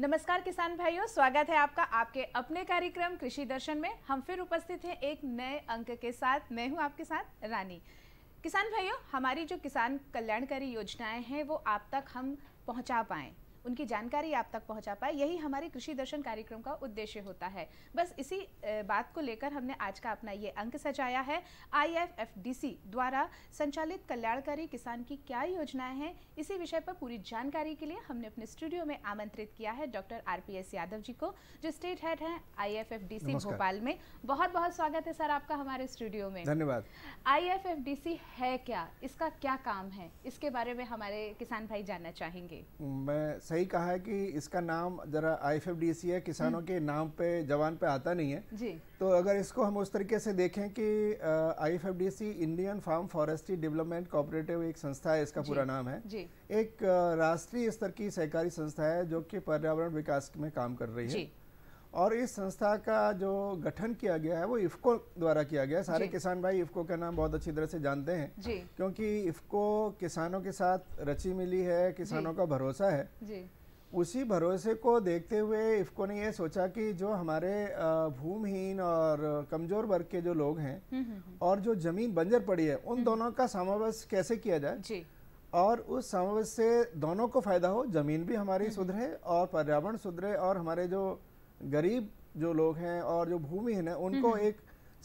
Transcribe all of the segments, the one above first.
नमस्कार किसान भाइयों स्वागत है आपका आपके अपने कार्यक्रम कृषि दर्शन में हम फिर उपस्थित हैं एक नए अंक के साथ मैं हूं आपके साथ रानी किसान भाइयों हमारी जो किसान कल्याणकारी योजनाएं हैं वो आप तक हम पहुंचा पाएँ उनकी जानकारी आप तक पहुंचा पाए यही हमारे कृषि दर्शन कार्यक्रम का उद्देश्य होता है बस इसी बात को लेकर हमने आज का अपना ये अंक सजाया है आई द्वारा संचालित कल्याणकारी किसान की क्या योजनाएं हैं इसी विषय पर पूरी जानकारी के लिए हमने अपने स्टूडियो में आमंत्रित किया है डॉक्टर आर यादव जी को जो स्टेट हेड है आई भोपाल में बहुत बहुत स्वागत है सर आपका हमारे स्टूडियो में धन्यवाद आई है क्या इसका क्या काम है इसके बारे में हमारे किसान भाई जानना चाहेंगे मैं सही कहा है कि इसका नाम जरा आई है किसानों हम्म। के नाम पे जवान पे आता नहीं है जी तो अगर इसको हम उस तरीके से देखें कि I Indian farm forestry development cooperative एक संस्था है इसका पूरा नाम है जी। एक राष्ट्रीय स्तर की सहकारी संस्था है जो कि पर्यावरण विकास में काम कर रही है और इस संस्था का जो गठन किया गया है वो इफ्को द्वारा किया गया है सारे किसान भाई इफ्को का नाम बहुत अच्छी तरह से जानते हैं क्योंकि इफ्को किसानों के साथ रची मिली है किसानों का भरोसा है जी। उसी भरोसे को देखते हुए इफ्को ने ये सोचा कि जो हमारे भूमिहीन और कमजोर वर्ग के जो लोग हैं हम्म, हम्म, हम्म। और जो जमीन बंजर पड़ी है उन दोनों का समावेश कैसे किया जाए जी। और उस समावेश से दोनों को फायदा हो जमीन भी हमारी सुधरे और पर्यावरण सुधरे और हमारे जो गरीब जो लोग हैं और जो भूमिहीन है उनको एक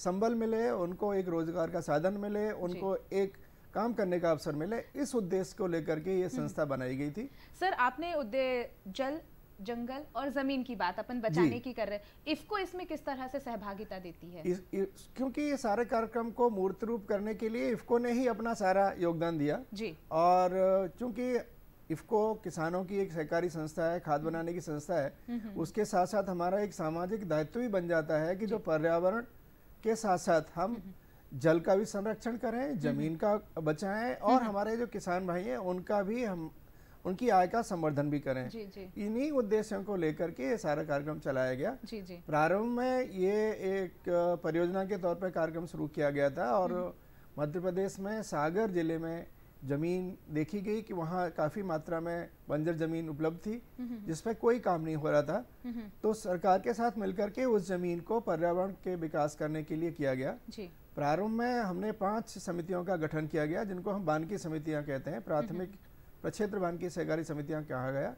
संबल मिले उनको एक रोजगार का साधन मिले उनको एक काम करने का अवसर मिले इस उद्देश्य को लेकर के ये हम्म। संस्था बनाई गई थी सर आपने जल जंगल और जमीन की बात अपन बचाने की कर रहे इफको इसमें किस तरह से सहभागिता देती है इस, इस, क्योंकि ये सारे कार्यक्रम को मूर्त रूप करने के लिए इफको ने ही अपना सारा योगदान दिया जी और चूंकि इफको किसानों की एक सहकारी संस्था है खाद हम्म। बनाने की संस्था है हम्म, हम्म, उसके साथ साथ हमारा एक सामाजिक दायित्व भी बन जाता है कि जो पर्यावरण के साथ साथ हम जल का भी संरक्षण करें जमीन का बचाएं और हमारे जो किसान भाई हैं उनका भी हम उनकी आय का संवर्धन भी करें इन्हीं उद्देश्यों को लेकर के ये सारा कार्यक्रम चलाया गया प्रारंभ में ये एक परियोजना के तौर पर कार्यक्रम शुरू किया गया था और मध्य प्रदेश में सागर जिले में ज़मीन देखी गई कि वहाँ काफ़ी मात्रा में बंजर ज़मीन उपलब्ध थी हम्म, हम्म। जिसमें कोई काम नहीं हो रहा था हम्म, तो सरकार के साथ मिलकर के उस ज़मीन को पर्यावरण के विकास करने के लिए किया गया प्रारंभ में हमने पांच समितियों का गठन किया गया जिनको हम बानकी समितियाँ कहते हैं प्राथमिक प्रक्षेत्र बानकी सहकारी समितियाँ कहा गया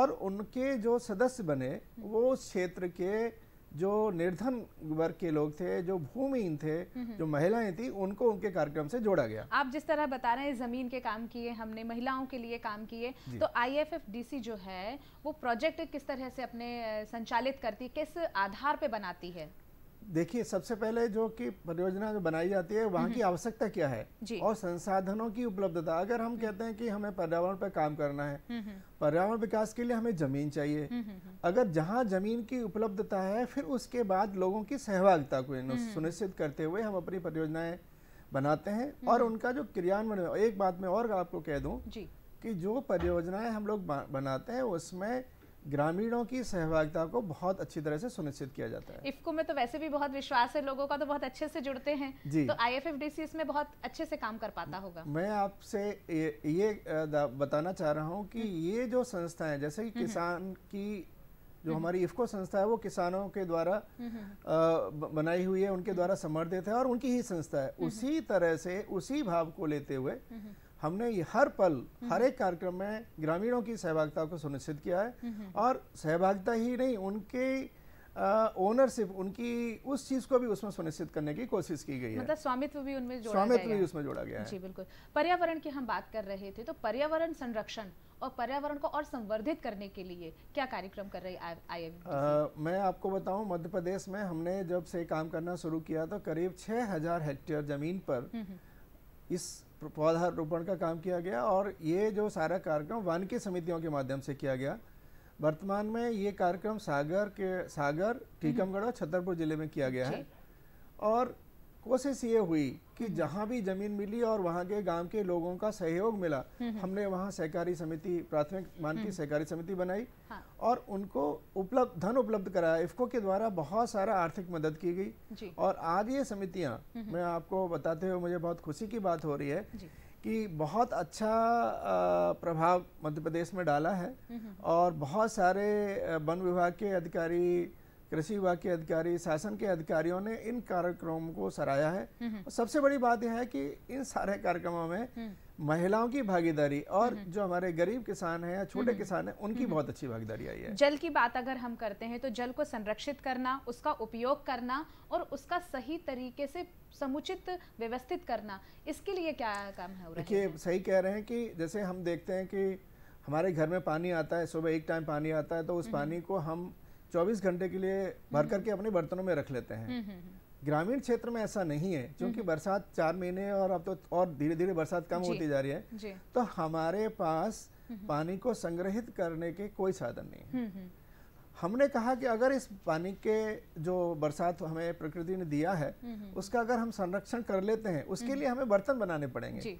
और उनके जो सदस्य बने वो उस क्षेत्र के जो निर्धन वर्ग के लोग थे जो भूमिहीन थे जो महिलाएं थी उनको उनके कार्यक्रम से जोड़ा गया आप जिस तरह बता रहे हैं जमीन के काम किए हमने महिलाओं के लिए काम किए तो आईएफएफडीसी जो है वो प्रोजेक्ट किस तरह से अपने संचालित करती किस आधार पे बनाती है देखिए सबसे पहले जो कि परियोजना जो बनाई जाती है वहाँ हम्म। की आवश्यकता क्या है और संसाधनों की उपलब्धता अगर हम कहते हैं कि हमें पर्यावरण पर काम करना है हम्म, हम्म। पर्यावरण विकास के लिए हमें जमीन चाहिए अगर जहाँ जमीन की उपलब्धता है फिर उसके बाद लोगों की सहभागिता को सुनिश्चित करते हुए हम अपनी परियोजनाएं बनाते हैं और उनका जो क्रियान्वयन एक बात मैं और आपको कह दूँ कि जो परियोजनाएं हम लोग बनाते हैं उसमें ग्रामीणों की सहभागिता को बहुत अच्छी तरह से सुनिश्चित किया जाता है इफको में तो वैसे भी बहुत विश्वास है लोगों का तो बहुत अच्छे से जुड़ते हैं जी तो आई इसमें बहुत अच्छे से काम कर पाता होगा मैं आपसे ये, ये बताना चाह रहा हूँ कि हम्म। ये जो संस्था है जैसे कि हम्म, हम्म। किसान की जो हमारी इफको संस्था है वो किसानों के द्वारा बनाई हुई है उनके द्वारा समर्थित है और उनकी ही संस्था है उसी तरह से उसी भाव को लेते हुए हमने हर पल हम्म। हर एक कार्यक्रम में ग्रामीणों की सहभागिता को सुनिश्चित किया है हम्म, हम्म। और सहभागिता ही नहीं उनके ओनरशिप उनकी उस चीज को भी उसमें सुनिश्चित करने की कोशिश की गई है मतलब स्वामित्व भी उनमें जोड़ा स्वामित्व भी उसमें जोड़ा गया है जी बिल्कुल पर्यावरण की हम बात कर रहे थे तो पर्यावरण संरक्षण और पर्यावरण को और संवर्धित करने के लिए क्या कार्यक्रम कर रही आई मैं आपको बताऊं मध्य प्रदेश में हमने जब से काम करना शुरू किया तो करीब छह हजार हेक्टेयर जमीन पर इस पौधारोपण का काम किया गया और ये जो सारा कार्यक्रम वानिकी समितियों के माध्यम से किया गया वर्तमान में ये कार्यक्रम सागर के सागर हम्म। टीकमगढ़ और छतरपुर जिले में किया गया है और कोशिश ये हुई कि हम्म। जहाँ भी जमीन मिली और वहाँ के गांव के लोगों का सहयोग मिला हम्म, हम्म। हमने वहाँ सहकारी समिति प्राथमिक मान की सहकारी समिति बनाई हाँ। और उनको उपलब्ध धन उपलब्ध कराया इफ्को के द्वारा बहुत सारा आर्थिक मदद की गई और आज ये समितियाँ मैं आपको बताते हुए मुझे बहुत खुशी की बात हो रही है कि बहुत अच्छा प्रभाव मध्य प्रदेश में डाला है और बहुत सारे वन विभाग के अधिकारी कृषि विभाग के अधिकारी शासन के अधिकारियों ने इन कार्यक्रमों को सराहा है हम्म। और सबसे बड़ी बात यह है कि इन सारे कार्यक्रमों में हम्म। महिलाओं की भागीदारी और हम्म। जो हमारे गरीब किसान हैं या छोटे किसान हैं उनकी बहुत अच्छी भागीदारी आई है जल की बात अगर हम करते हैं तो जल को संरक्षित करना उसका उपयोग करना और उसका सही तरीके से समुचित व्यवस्थित करना इसके लिए क्या काम है देखिए सही कह रहे हैं कि जैसे हम देखते हैं कि हमारे घर में पानी आता है सुबह एक टाइम पानी आता है तो उस पानी को हम 24 घंटे के लिए भर करके अपने बर्तनों में रख लेते हैं हम्म, हम्म, हम्म। ग्रामीण क्षेत्र में ऐसा नहीं है क्योंकि बरसात चार महीने और अब तो और धीरे धीरे बरसात कम होती जा रही है तो हमारे पास पानी को संग्रहित करने के कोई साधन नहीं है हमने कहा कि अगर इस पानी के जो बरसात हमें प्रकृति ने दिया है उसका अगर हम संरक्षण कर लेते हैं उसके लिए हमें बर्तन बनाने पड़ेंगे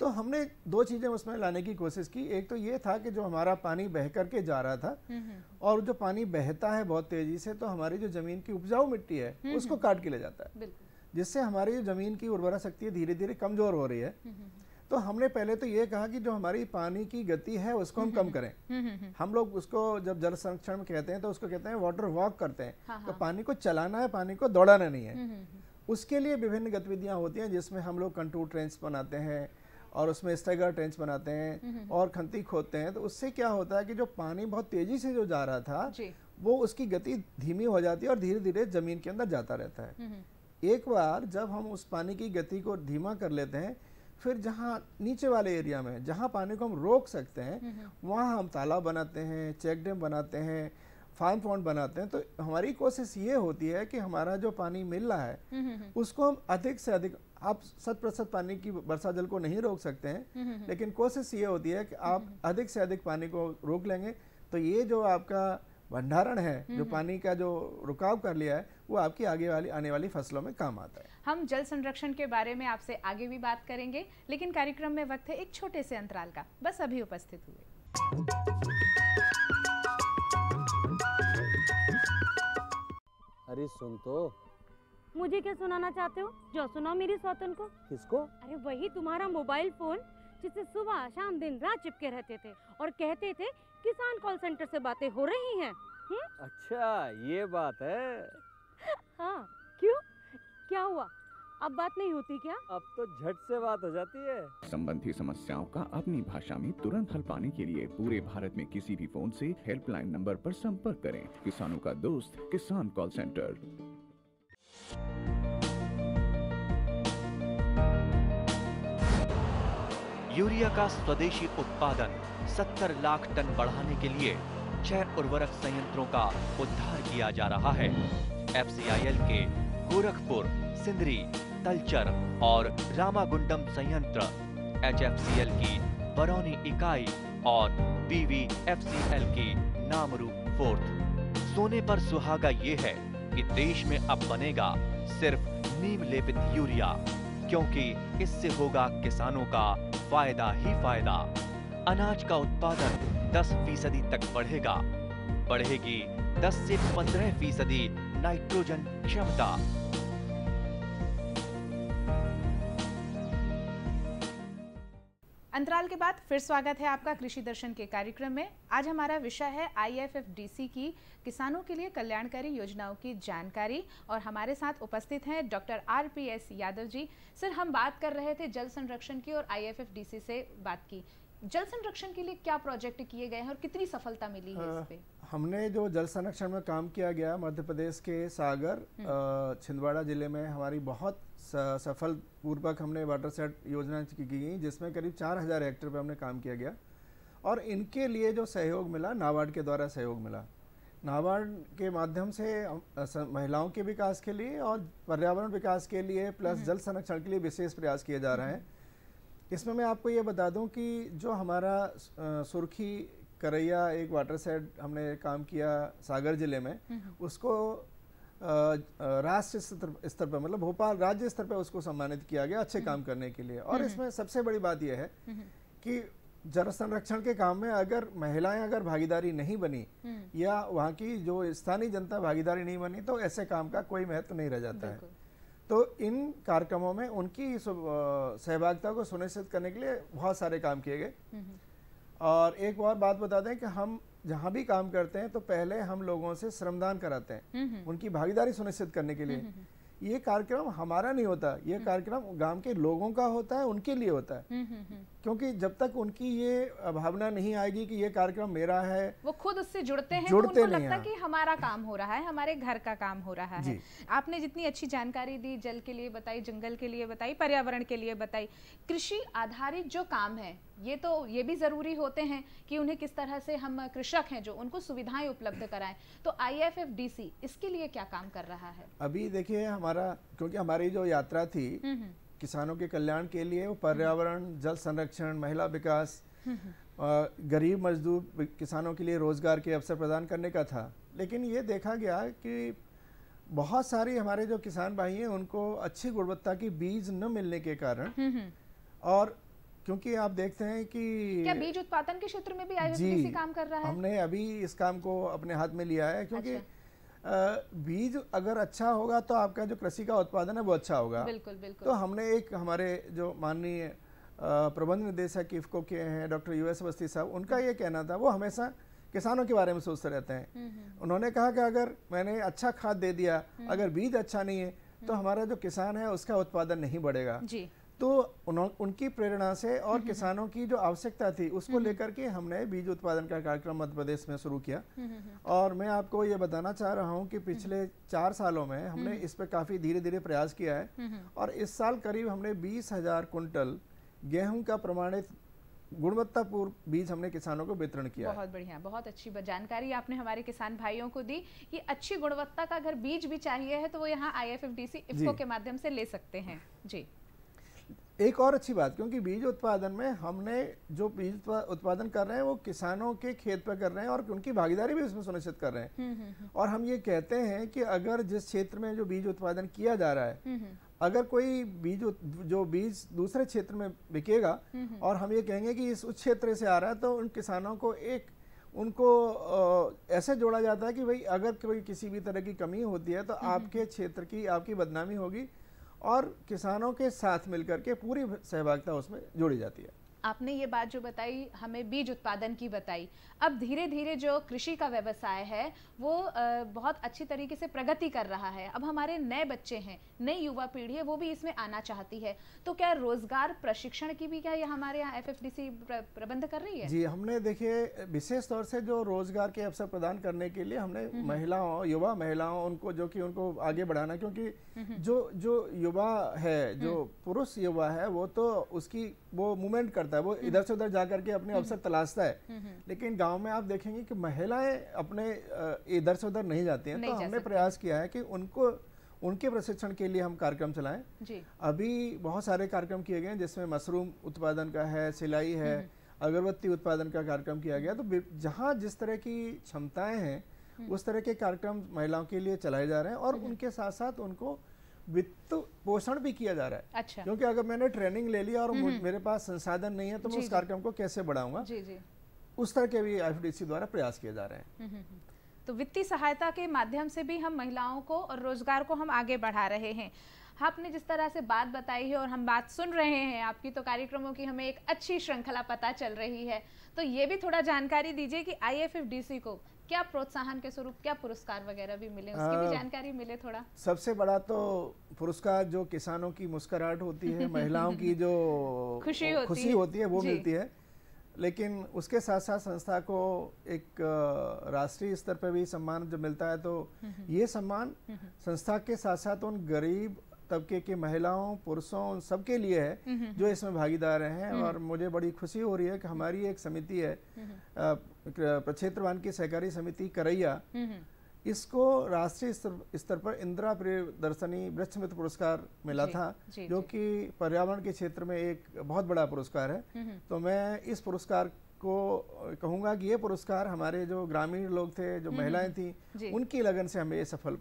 तो हमने दो चीज़ें उसमें लाने की कोशिश की एक तो ये था कि जो हमारा पानी बह करके जा रहा था हम्म, हम्म। और जो पानी बहता है बहुत तेज़ी से तो हमारी जो ज़मीन की उपजाऊ मिट्टी है हम्म, उसको काट के ले जाता है जिससे हमारी जो ज़मीन की उर्वरा शक्ति धीरे धीरे कमज़ोर हो रही है तो हमने पहले तो ये कहा कि जो हमारी पानी की गति है उसको हम कम करें हम लोग उसको जब जल संरक्षण कहते हैं तो उसको कहते हैं वाटर वॉक करते हैं हाँ, हाँ, तो पानी को चलाना है पानी को दौड़ाना नहीं है उसके लिए विभिन्न गतिविधियां होती हैं जिसमें हम लोग कंट्रोल ट्रेंस बनाते हैं और उसमें स्टेगर ट्रेंच बनाते हैं और खंती खोदते हैं तो उससे क्या होता है कि जो पानी बहुत तेजी से जो जा रहा था वो उसकी गति धीमी हो जाती है और धीरे धीरे जमीन के अंदर जाता रहता है एक बार जब हम उस पानी की गति को धीमा कर लेते हैं फिर जहाँ नीचे वाले एरिया में जहाँ पानी को हम रोक सकते हैं वहाँ हम तालाब बनाते हैं चेक डैम बनाते हैं फार्म फॉन्ड बनाते हैं तो हमारी कोशिश ये होती है कि हमारा जो पानी मिल रहा है उसको हम अधिक से अधिक आप शत प्रतिशत पानी की वर्षा जल को नहीं रोक सकते हैं हम्म, हम्म, हम्म। लेकिन कोशिश ये होती है कि आप अधिक से अधिक पानी को रोक लेंगे तो ये जो आपका भंडारण है जो पानी का जो रुकाव कर लिया है वो आपकी आगे वाली आने वाली फसलों में काम आता है हम जल संरक्षण के बारे में आपसे आगे भी बात करेंगे लेकिन कार्यक्रम में वक्त है एक छोटे से अंतराल का बस अभी उपस्थित हुए अरे सुन तो मुझे क्या सुनाना चाहते हो जो सुनाओ मेरी सौतन को किसको अरे वही तुम्हारा मोबाइल फोन जिससे सुबह शाम दिन रात चिपके रहते थे और कहते थे किसान कॉल सेंटर से बातें हो रही हैं हुँ? हम्म? अच्छा ये बात है हाँ क्यों क्या हुआ अब बात नहीं होती क्या अब तो झट से बात हो जाती है संबंधी समस्याओं का अपनी भाषा में तुरंत हल पाने के लिए पूरे भारत में किसी भी फोन से हेल्पलाइन नंबर पर संपर्क करें किसानों का दोस्त किसान कॉल सेंटर यूरिया का स्वदेशी उत्पादन 70 लाख टन बढ़ाने के लिए छह उर्वरक संयंत्रों का उद्धार किया जा रहा है एफ के गोरखपुर सिंदरी तलचर और रामागुंडम संयंत्र एच की बरौनी इकाई और पीवीएफसीएल की नामरूप फोर्थ सोने पर सुहागा ये है कि देश में अब बनेगा सिर्फ नीम लेपित यूरिया क्योंकि इससे होगा किसानों का फायदा ही फायदा अनाज का उत्पादन 10 फीसदी तक बढ़ेगा बढ़ेगी 10 से 15 फीसदी नाइट्रोजन क्षमता अंतराल के बाद फिर स्वागत है आपका कृषि दर्शन के कार्यक्रम में आज हमारा विषय है आईएफएफडीसी की किसानों के लिए कल्याणकारी योजनाओं की जानकारी और हमारे साथ उपस्थित हैं doctor R P S Yadav ji sir हम बात कर रहे थे जल संरक्षण की और आईएफएफडीसी से बात की जल संरक्षण के लिए क्या प्रोजेक्ट किए गए हैं और कितनी सफलता मिली है इस पे? हमने जो जल संरक्षण में काम किया गया मध्य प्रदेश के सागर हम्म। छिंदवाड़ा जिले में हमारी बहुत सफल पूर्वक हमने वाटर सेट योजना की गई जिसमें करीब चार हज़ार हेक्टर पर हमने काम किया गया और इनके लिए जो सहयोग मिला नाबार्ड के द्वारा सहयोग मिला नाबार्ड के माध्यम से महिलाओं के विकास के लिए और पर्यावरण विकास के लिए प्लस हम्म। जल संरक्षण के लिए विशेष प्रयास किए जा रहे हैं हम्म। इसमें मैं आपको ये बता दूं कि जो हमारा सुर्खी करैया एक वाटर सेट हमने काम किया सागर जिले में हम्म। उसको राष्ट्रीय स्तर पर मतलब भोपाल राज्य स्तर पर उसको सम्मानित किया गया अच्छे काम करने के लिए और इसमें सबसे बड़ी बात यह है कि जल संरक्षण के काम में अगर महिलाएं अगर भागीदारी नहीं बनी हम्म। या वहाँ की जो स्थानीय जनता भागीदारी नहीं बनी तो ऐसे काम का कोई महत्व नहीं रह जाता है तो इन कार्यक्रमों में उनकी सहभागिता को सुनिश्चित करने के लिए बहुत सारे काम किए गए और एक और बात बता दें कि हम जहाँ भी काम करते हैं तो पहले हम लोगों से श्रमदान कराते हैं हम्म, हम्म। उनकी भागीदारी सुनिश्चित करने के लिए हम्म, ये कार्यक्रम हमारा नहीं होता ये कार्यक्रम गांव के लोगों का होता है उनके लिए होता है क्योंकि जब तक उनकी ये भावना नहीं आएगी कि ये कार्यक्रम मेरा है वो खुद उससे जुड़ते हैं तो जुड़ते तो उनको लगता है कि हमारा काम हो रहा है हमारे घर का काम हो रहा है आपने जितनी अच्छी जानकारी दी जल के लिए बताई जंगल के लिए बताई पर्यावरण के लिए बताई कृषि आधारित जो काम है ये तो ये भी ज़रूरी होते हैं कि उन्हें किस तरह से हम कृषक हैं जो उनको सुविधाएं उपलब्ध कराएं तो आईएफएफडीसी इसके लिए क्या काम कर रहा है अभी देखिए हमारा क्योंकि हमारी जो यात्रा थी हम्म, हम्म। किसानों के कल्याण के लिए वो पर्यावरण जल संरक्षण महिला विकास गरीब मजदूर किसानों के लिए रोज़गार के अवसर प्रदान करने का था लेकिन ये देखा गया कि बहुत सारी हमारे जो किसान भाई हैं उनको अच्छी गुणवत्ता की बीज न मिलने के कारण हम्म, हम्म। और क्योंकि आप देखते हैं कि क्या बीज उत्पादन के क्षेत्र में भी काम कर रहा है हमने अभी इस काम को अपने हाथ में लिया है क्योंकि अच्छा। बीज अगर अच्छा होगा तो आपका जो कृषि का उत्पादन है वो अच्छा होगा बिल्कुल बिल्कुल तो हमने एक हमारे जो माननीय प्रबंध निदेशक इफको के हैं डॉक्टर यू एस अवस्थी साहब उनका ये कहना था वो हमेशा किसानों के बारे में सोचते रहते हैं हम्म, हम्म। उन्होंने कहा कि अगर मैंने अच्छा खाद दे दिया हम्म। अगर बीज अच्छा नहीं है तो हमारा जो किसान है उसका उत्पादन नहीं बढ़ेगा जी तो उनकी प्रेरणा से और किसानों की जो आवश्यकता थी उसको लेकर के हमने बीज उत्पादन का कार्यक्रम मध्य प्रदेश में शुरू किया और मैं आपको ये बताना चाह रहा हूँ कि पिछले चार सालों में हमने इस पर काफ़ी धीरे धीरे प्रयास किया है और इस साल करीब हमने बीस हज़ार कुंटल गेहूं का प्रमाणित गुणवत्तापूर्ण बीज हमने किसानों को वितरण किया बहुत बढ़िया बहुत अच्छी जानकारी आपने हमारे किसान भाइयों को दी कि अच्छी गुणवत्ता का अगर बीज भी चाहिए है तो वो यहाँ आई एफ के माध्यम से ले सकते हैं जी एक और अच्छी बात क्योंकि बीज उत्पादन में हमने जो बीज उत्पादन कर रहे हैं वो किसानों के खेत पर कर रहे हैं और उनकी भागीदारी भी उसमें सुनिश्चित कर रहे हैं हम्म, हम्म, हम्म। और हम ये कहते हैं कि अगर जिस क्षेत्र में जो बीज उत्पादन किया जा रहा है अगर कोई बीज जो बीज दूसरे क्षेत्र में बिकेगा और हम ये कहेंगे कि इस उस क्षेत्र से आ रहा है तो उन किसानों को एक उनको ऐसे जोड़ा जाता है कि भाई अगर कोई किसी भी तरह की कमी होती है तो आपके क्षेत्र की आपकी बदनामी होगी और किसानों के साथ मिलकर के पूरी सहभागिता उसमें जोड़ी जाती है आपने ये बात जो बताई हमें बीज उत्पादन की बताई अब धीरे धीरे जो कृषि का व्यवसाय है वो बहुत अच्छी तरीके से प्रगति कर रहा है अब हमारे नए बच्चे हैं नई युवा पीढ़ी है वो भी इसमें आना चाहती है तो क्या रोजगार प्रशिक्षण की भी क्या ये हमारे यहाँ एफ प्रबंध कर रही है जी हमने देखिए विशेष तौर से जो रोजगार के अवसर प्रदान करने के लिए हमने महिलाओं युवा महिलाओं उनको जो कि उनको आगे बढ़ाना क्योंकि जो जो युवा है जो हम्म। पुरुष युवा है वो तो उसकी वो मूवमेंट करता है वो हम्म। इधर से उधर जाकर के अपने हम्म। अवसर तलाशता है लेकिन गाँव गांव में आप देखेंगे कि महिलाएं अपने इधर से उधर नहीं जाती हैं तो हमने प्रयास किया है कि उनको उनके प्रशिक्षण के लिए हम कार्यक्रम चलाएं जी। अभी बहुत सारे कार्यक्रम किए गए हैं जिसमें मशरूम उत्पादन का है सिलाई है हम्म। अगरबत्ती उत्पादन का कार्यक्रम किया गया तो जहाँ जिस तरह की क्षमताएं हैं हम्म। उस तरह के कार्यक्रम महिलाओं के लिए चलाए जा रहे हैं और उनके साथ साथ उनको वित्त पोषण भी किया जा रहा है अच्छा। क्योंकि अगर मैंने ट्रेनिंग ले लिया और हम्म, मेरे पास संसाधन नहीं है तो मैं उस कार्यक्रम को कैसे बढ़ाऊंगा उस तरह के भी एफ द्वारा प्रयास किए जा रहे हैं हम्म, हम्म, हम्म। तो वित्तीय सहायता के माध्यम से भी हम महिलाओं को और रोजगार को हम आगे बढ़ा रहे हैं आपने जिस तरह से बात बताई है और हम बात सुन रहे हैं आपकी तो कार्यक्रमों की हमें एक अच्छी श्रृंखला पता चल रही है तो ये भी थोड़ा जानकारी दीजिए कि आई को क्या प्रोत्साहन के स्वरूप क्या पुरस्कार वगैरह भी मिले उसकी आ, भी हाँ। जानकारी मिले थोड़ा सबसे बड़ा तो पुरस्कार जो किसानों की मुस्कुराहट होती है महिलाओं की जो खुशी होती, खुशी होती है वो मिलती है लेकिन उसके साथ साथ संस्था को एक राष्ट्रीय स्तर पर भी सम्मान जब मिलता है तो ये सम्मान संस्था के साथ साथ उन गरीब तबके की महिलाओं पुरुषों उन सबके लिए है जो इसमें भागीदार हैं हम्म। और मुझे बड़ी खुशी हो रही है कि हमारी एक समिति है प्रक्षेत्रवान की सहकारी समिति करैया इसको राष्ट्रीय स्तर पर इंदिरा प्रिय दर्शनी वृक्षमित्र पुरस्कार मिला जी, था जी, जो कि पर्यावरण के क्षेत्र में एक बहुत बड़ा पुरस्कार है हम्म, हम्म। तो मैं इस पुरस्कार को कहूँगा कि ये पुरस्कार हमारे जो ग्रामीण लोग थे जो हम्म, महिलाएं हम्म, थी हम्म, उनकी लगन से हमें ये सफल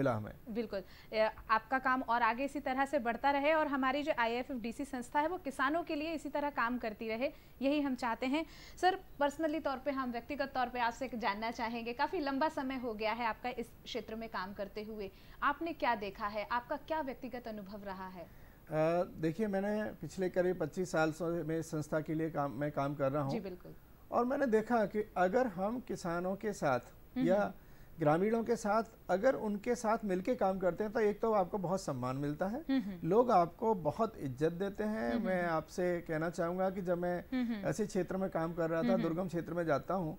मिला हमें बिल्कुल आपका काम और आगे इसी तरह से बढ़ता रहे और हमारी जो आईएफएफडीसी संस्था है वो किसानों के लिए इसी तरह काम करती रहे यही हम चाहते हैं सर पर्सनली तौर पे हम व्यक्तिगत तौर पे आपसे जानना चाहेंगे काफ़ी लंबा समय हो गया है आपका इस क्षेत्र में काम करते हुए आपने क्या देखा है आपका क्या व्यक्तिगत अनुभव रहा है देखिए मैंने पिछले करीब 25 साल से मैं संस्था के लिए काम मैं काम कर रहा हूँ और मैंने देखा कि अगर हम किसानों के साथ हम्म, या हम्म। ग्रामीणों के साथ अगर उनके साथ मिलके काम करते हैं तो एक तो आपको बहुत सम्मान मिलता है हम्म, लोग आपको बहुत इज्जत देते हैं मैं आपसे कहना चाहूंगा कि जब मैं ऐसे क्षेत्र में काम कर रहा था दुर्गम क्षेत्र में जाता हूँ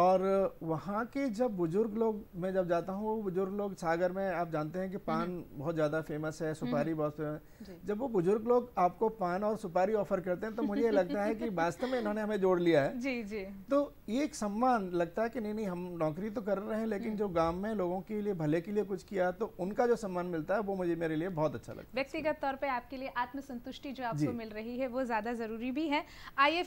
और वहाँ के जब बुज़ुर्ग लोग मैं जब जाता हूँ वो बुज़ुर्ग लोग सागर में आप जानते हैं कि हम्म। पान बहुत ज़्यादा फेमस है सुपारी हम्म। बहुत फेमस जब वो बुज़ुर्ग लोग आपको पान और सुपारी ऑफर करते हैं तो मुझे लगता है कि वास्तव में इन्होंने हमें जोड़ लिया है जी जी तो ये एक सम्मान लगता है कि नहीं नहीं हम नौकरी तो कर रहे हैं लेकिन हम्म। जो गाँव में लोगों के लिए भले के लिए कुछ किया तो उनका जो सम्मान मिलता है वो मुझे मेरे लिए बहुत अच्छा लगता है व्यक्तिगत तौर पर आपके लिए आत्मसंतुष्टि जो आपको मिल रही है वो ज़्यादा ज़रूरी भी है आई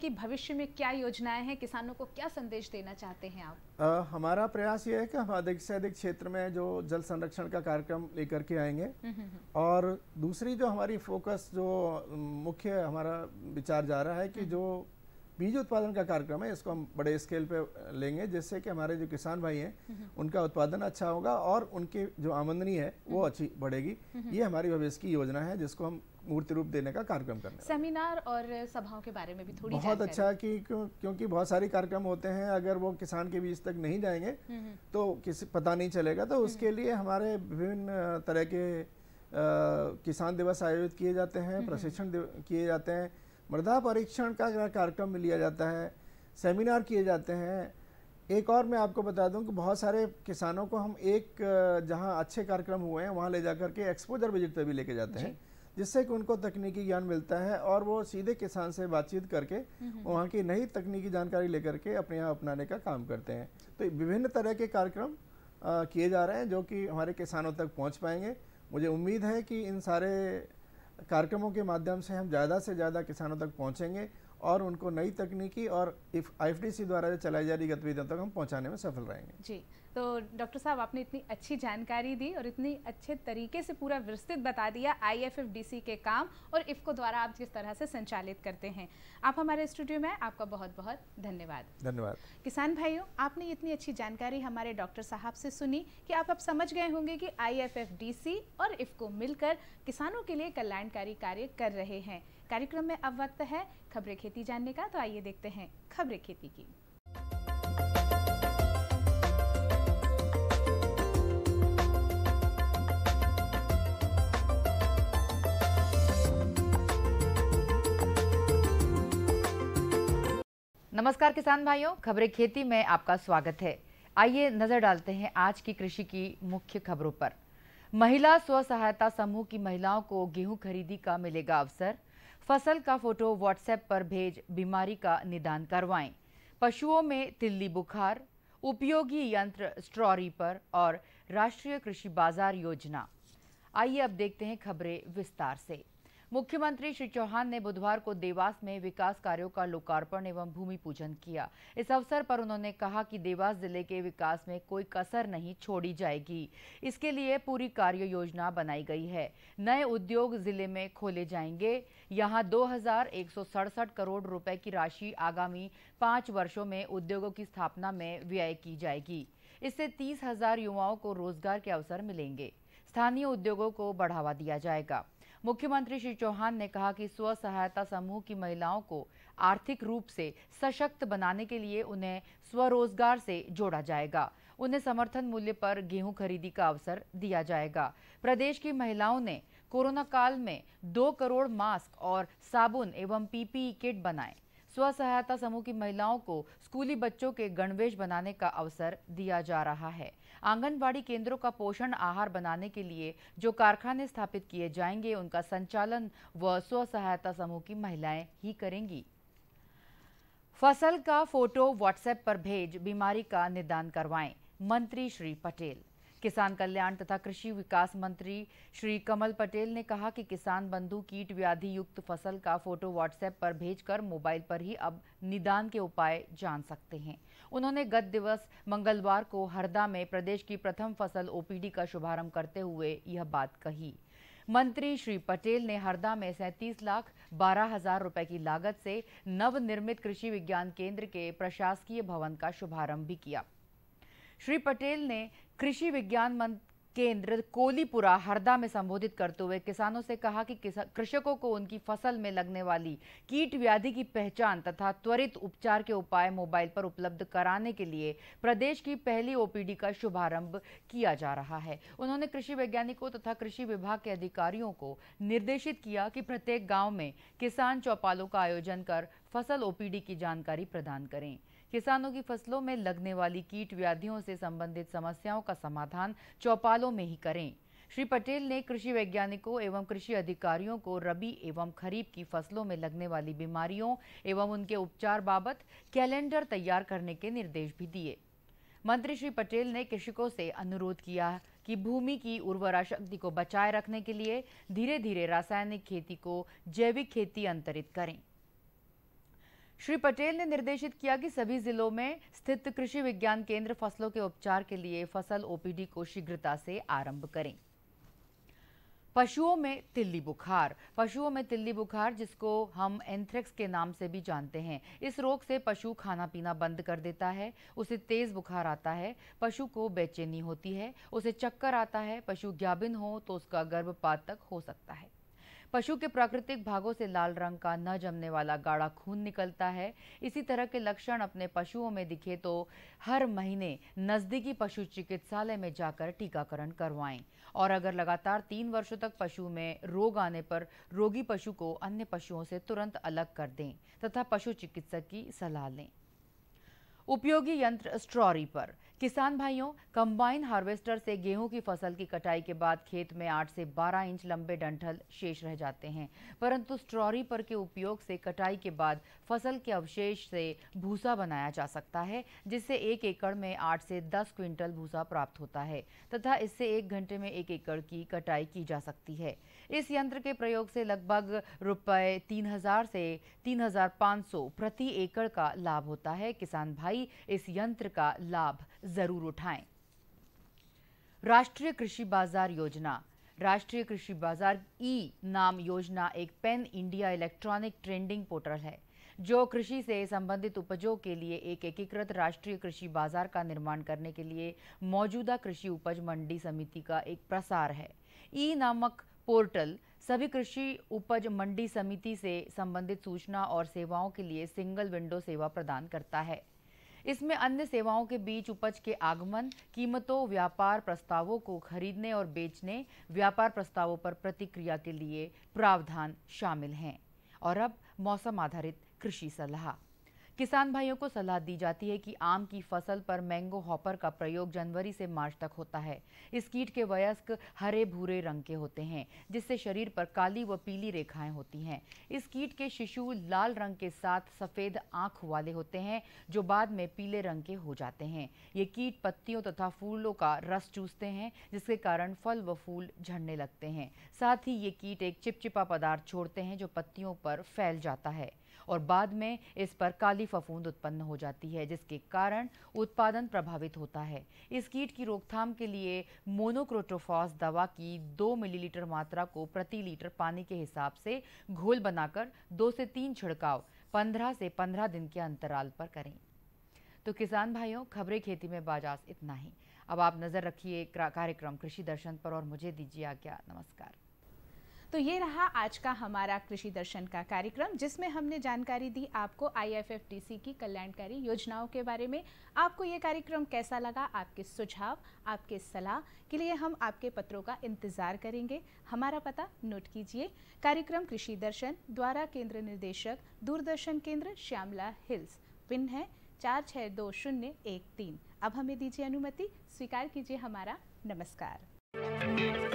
की भविष्य में क्या योजनाएं हैं किसानों को क्या संदेश देना चाहते हैं आप आ, हमारा प्रयास ये है कि हम अधिक से अधिक क्षेत्र में जो जल संरक्षण का कार्यक्रम लेकर के आएंगे हम्म, हम्म, हम्म। और दूसरी जो हमारी फोकस जो मुख्य हमारा विचार जा रहा है कि जो बीज उत्पादन का कार्यक्रम है इसको हम बड़े स्केल पे लेंगे जिससे कि हमारे जो किसान भाई हैं उनका उत्पादन अच्छा होगा और उनकी जो आमदनी है वो अच्छी बढ़ेगी ये हमारी भविष्य की योजना है जिसको हम मूर्ति रूप देने का कार्यक्रम करने सेमिनार और सभाओं के बारे में भी थोड़ी बहुत अच्छा कि क्योंकि बहुत सारे कार्यक्रम होते हैं अगर वो किसान के बीच तक नहीं जाएंगे हम्म, हम्म। तो किसी पता नहीं चलेगा तो हम्म। उसके लिए हमारे विभिन्न तरह के आ, किसान दिवस आयोजित किए जाते हैं प्रशिक्षण किए जाते हैं मृदा परीक्षण का कार्यक्रम लिया जाता है सेमिनार किए जाते हैं एक और मैं आपको बता दूं कि बहुत सारे किसानों को हम एक जहां अच्छे कार्यक्रम हुए हैं वहां ले जा करके एक्सपोजर विजिट पे भी लेके जाते हैं जिससे कि उनको तकनीकी ज्ञान मिलता है और वो सीधे किसान से बातचीत करके वहाँ की नई तकनीकी जानकारी लेकर के अपने यहाँ अपनाने का काम करते हैं तो विभिन्न तरह के कार्यक्रम किए जा रहे हैं जो कि हमारे किसानों तक पहुँच पाएंगे मुझे उम्मीद है कि इन सारे कार्यक्रमों के माध्यम से हम ज़्यादा से ज़्यादा किसानों तक पहुँचेंगे और उनको नई तकनीकी और आई द्वारा चलाई जा रही गतिविधियों तक हम पहुँचाने में सफल रहेंगे जी तो डॉक्टर साहब आपने इतनी अच्छी जानकारी दी और इतनी अच्छे तरीके से पूरा विस्तृत बता दिया आईएफएफडीसी के काम और इफ़को द्वारा आप जिस तरह से संचालित करते हैं आप हमारे स्टूडियो में आपका बहुत बहुत धन्यवाद धन्यवाद किसान भाइयों आपने इतनी अच्छी जानकारी हमारे डॉक्टर साहब से सुनी कि आप अब समझ गए होंगे कि आई और इफ़को मिलकर किसानों के लिए कल्याणकारी कार्य कर रहे हैं कार्यक्रम में अब वक्त है खबरें खेती जानने का तो आइए देखते हैं खबरें खेती की नमस्कार किसान भाइयों खबरें खेती में आपका स्वागत है आइए नजर डालते हैं आज की कृषि की मुख्य खबरों पर महिला स्व सहायता समूह की महिलाओं को गेहूं खरीदी का मिलेगा अवसर फसल का फोटो व्हाट्सएप पर भेज बीमारी का निदान करवाएं पशुओं में तिल्ली बुखार उपयोगी यंत्र स्ट्रॉरी पर और राष्ट्रीय कृषि बाजार योजना आइए अब देखते हैं खबरें विस्तार से मुख्यमंत्री श्री चौहान ने बुधवार को देवास में विकास कार्यों का लोकार्पण एवं भूमि पूजन किया इस अवसर पर उन्होंने कहा कि देवास जिले के विकास में कोई कसर नहीं छोड़ी जाएगी इसके लिए पूरी कार्य योजना बनाई गई है नए उद्योग जिले में खोले जाएंगे यहाँ दो करोड़ रुपए की राशि आगामी पाँच वर्षों में उद्योगों की स्थापना में व्यय की जाएगी इससे तीस हजार युवाओं को रोजगार के अवसर मिलेंगे स्थानीय उद्योगों को बढ़ावा दिया जाएगा मुख्यमंत्री श्री चौहान ने कहा कि स्व सहायता समूह की महिलाओं को आर्थिक रूप से सशक्त बनाने के लिए उन्हें स्वरोजगार से जोड़ा जाएगा उन्हें समर्थन मूल्य पर गेहूं खरीदी का अवसर दिया जाएगा प्रदेश की महिलाओं ने कोरोना काल में दो करोड़ मास्क और साबुन एवं पीपीई किट बनाए स्व सहायता समूह की महिलाओं को स्कूली बच्चों के गणवेश बनाने का अवसर दिया जा रहा है आंगनबाड़ी केंद्रों का पोषण आहार बनाने के लिए जो कारखाने स्थापित किए जाएंगे उनका संचालन व स्व सहायता समूह की महिलाएं ही करेंगी फसल का फोटो व्हाट्सएप पर भेज बीमारी का निदान करवाएं मंत्री श्री पटेल किसान कल्याण तथा कृषि विकास मंत्री श्री कमल पटेल ने कहा कि किसान बंधु कीट व्याधि युक्त फसल का फोटो व्हाट्सएप पर भेजकर मोबाइल पर ही अब निदान के उपाय जान सकते हैं उन्होंने गत दिवस मंगलवार को हरदा में प्रदेश की प्रथम फसल ओपीडी का शुभारंभ करते हुए यह बात कही मंत्री श्री पटेल ने हरदा में सैंतीस लाख बारह हजार रुपए की लागत से नवनिर्मित कृषि विज्ञान केंद्र के प्रशासकीय भवन का शुभारंभ भी किया श्री पटेल ने कृषि विज्ञान केंद्र कोलीपुरा हरदा में संबोधित करते हुए किसानों से कहा कि कृषकों को उनकी फसल में लगने वाली कीट व्याधि की पहचान तथा त्वरित उपचार के उपाय मोबाइल पर उपलब्ध कराने के लिए प्रदेश की पहली ओपीडी का शुभारंभ किया जा रहा है उन्होंने कृषि वैज्ञानिकों तथा कृषि विभाग के अधिकारियों को निर्देशित किया कि प्रत्येक गाँव में किसान चौपालों का आयोजन कर फसल ओपीडी की जानकारी प्रदान करें किसानों की फसलों में लगने वाली कीट व्याधियों से संबंधित समस्याओं का समाधान चौपालों में ही करें श्री पटेल ने कृषि वैज्ञानिकों एवं कृषि अधिकारियों को रबी एवं खरीफ की फसलों में लगने वाली बीमारियों एवं उनके उपचार बाबत कैलेंडर तैयार करने के निर्देश भी दिए मंत्री श्री पटेल ने कृषकों से अनुरोध किया कि भूमि की उर्वरा शक्ति को बचाए रखने के लिए धीरे धीरे रासायनिक खेती को जैविक खेती अंतरित करें श्री पटेल ने निर्देशित किया कि सभी जिलों में स्थित कृषि विज्ञान केंद्र फसलों के उपचार के लिए फसल ओपीडी को शीघ्रता से आरंभ करें पशुओं में तिल्ली बुखार पशुओं में तिल्ली बुखार जिसको हम एंथ्रेक्स के नाम से भी जानते हैं इस रोग से पशु खाना पीना बंद कर देता है उसे तेज़ बुखार आता है पशु को बेचैनी होती है उसे चक्कर आता है पशु ज्ञाबिन हो तो उसका गर्भपात तक हो सकता है पशु के प्राकृतिक भागों से लाल रंग का न जमने वाला गाढ़ा खून निकलता है इसी तरह के लक्षण अपने पशुओं में दिखे तो हर महीने नज़दीकी पशु चिकित्सालय में जाकर टीकाकरण करवाएं और अगर लगातार तीन वर्षों तक पशु में रोग आने पर रोगी पशु को अन्य पशुओं से तुरंत अलग कर दें तथा पशु चिकित्सक की सलाह लें उपयोगी यंत्र स्ट्रॉरी पर किसान भाइयों कंबाइन हार्वेस्टर से गेहूं की फसल की कटाई के बाद खेत में 8 से 12 इंच लंबे डंठल शेष रह जाते हैं परंतु स्ट्रॉरी पर के उपयोग से कटाई के बाद फसल के अवशेष से भूसा बनाया जा सकता है जिससे एक एकड़ में 8 से 10 क्विंटल भूसा प्राप्त होता है तथा इससे एक घंटे में एक एकड़ की कटाई की जा सकती है इस यंत्र के प्रयोग से लगभग रुपए 3000 से 3500 प्रति एकड़ का लाभ होता है किसान भाई इस यंत्र का लाभ जरूर उठाएं राष्ट्रीय कृषि बाजार योजना राष्ट्रीय कृषि बाजार ई नाम योजना एक pan India electronic trending portal है जो कृषि से संबंधित उपजों के लिए एक एकीकृत राष्ट्रीय कृषि बाजार का निर्माण करने के लिए मौजूदा कृषि उपज मंडी समिति का एक प्रसार है ई नामक पोर्टल सभी कृषि उपज मंडी समिति से संबंधित सूचना और सेवाओं के लिए सिंगल विंडो सेवा प्रदान करता है इसमें अन्य सेवाओं के बीच उपज के आगमन कीमतों व्यापार प्रस्तावों को खरीदने और बेचने व्यापार प्रस्तावों पर प्रतिक्रिया के लिए प्रावधान शामिल हैं और अब मौसम आधारित कृषि सलाह किसान भाइयों को सलाह दी जाती है कि आम की फसल पर मैंगो हॉपर का प्रयोग जनवरी से मार्च तक होता है इस कीट के वयस्क हरे भूरे रंग के होते हैं जिससे शरीर पर काली व पीली रेखाएं होती हैं इस कीट के शिशु लाल रंग के साथ सफ़ेद आंख वाले होते हैं जो बाद में पीले रंग के हो जाते हैं ये कीट पत्तियों तथा फूलों का रस चूसते हैं जिसके कारण फल व फूल झड़ने लगते हैं साथ ही ये कीट एक चिपचिपा पदार्थ छोड़ते हैं जो पत्तियों पर फैल जाता है और बाद में इस पर काली फफूंद उत्पन्न हो जाती है जिसके कारण उत्पादन प्रभावित होता है इस कीट की रोकथाम के लिए मोनोक्रोटोफॉस दवा की दो मिलीलीटर मात्रा को प्रति लीटर पानी के हिसाब से घोल बनाकर दो से तीन छिड़काव पंद्रह से पंद्रह दिन के अंतराल पर करें तो किसान भाइयों खबरें खेती में बाजार इतना ही अब आप नज़र रखिए कार्यक्रम कृषि दर्शन पर और मुझे दीजिए आज्ञा नमस्कार तो ये रहा आज का हमारा कृषि दर्शन का कार्यक्रम जिसमें हमने जानकारी दी आपको आई की कल्याणकारी योजनाओं के बारे में आपको ये कार्यक्रम कैसा लगा आपके सुझाव आपके सलाह के लिए हम आपके पत्रों का इंतज़ार करेंगे हमारा पता नोट कीजिए कार्यक्रम कृषि दर्शन द्वारा केंद्र निर्देशक दूरदर्शन केंद्र श्यामला हिल्स पिन है चार छः दो शून्य एक तीन अब हमें दीजिए अनुमति स्वीकार कीजिए हमारा नमस्कार